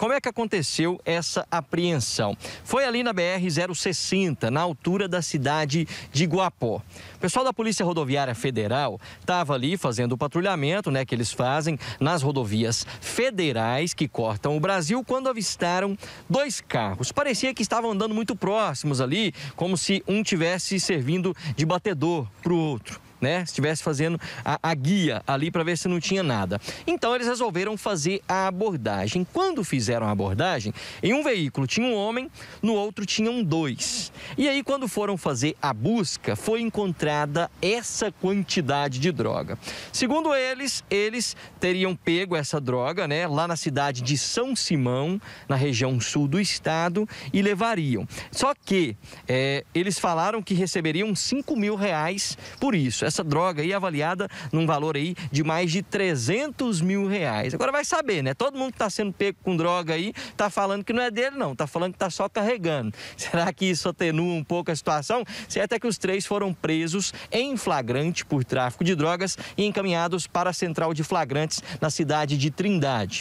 Como é que aconteceu essa apreensão? Foi ali na BR-060, na altura da cidade de Guapó. O pessoal da Polícia Rodoviária Federal estava ali fazendo o patrulhamento né, que eles fazem nas rodovias federais que cortam o Brasil quando avistaram dois carros. Parecia que estavam andando muito próximos ali, como se um tivesse servindo de batedor para o outro né? Estivesse fazendo a, a guia ali para ver se não tinha nada. Então eles resolveram fazer a abordagem. Quando fizeram a abordagem, em um veículo tinha um homem, no outro tinham dois. E aí quando foram fazer a busca, foi encontrada essa quantidade de droga. Segundo eles, eles teriam pego essa droga, né, lá na cidade de São Simão, na região sul do estado, e levariam. Só que é, eles falaram que receberiam 5 mil reais por isso essa droga aí avaliada num valor aí de mais de 300 mil reais. Agora vai saber, né? Todo mundo que está sendo pego com droga aí está falando que não é dele, não. Está falando que está só carregando. Será que isso atenua um pouco a situação? Certo é que os três foram presos em flagrante por tráfico de drogas e encaminhados para a central de flagrantes na cidade de Trindade.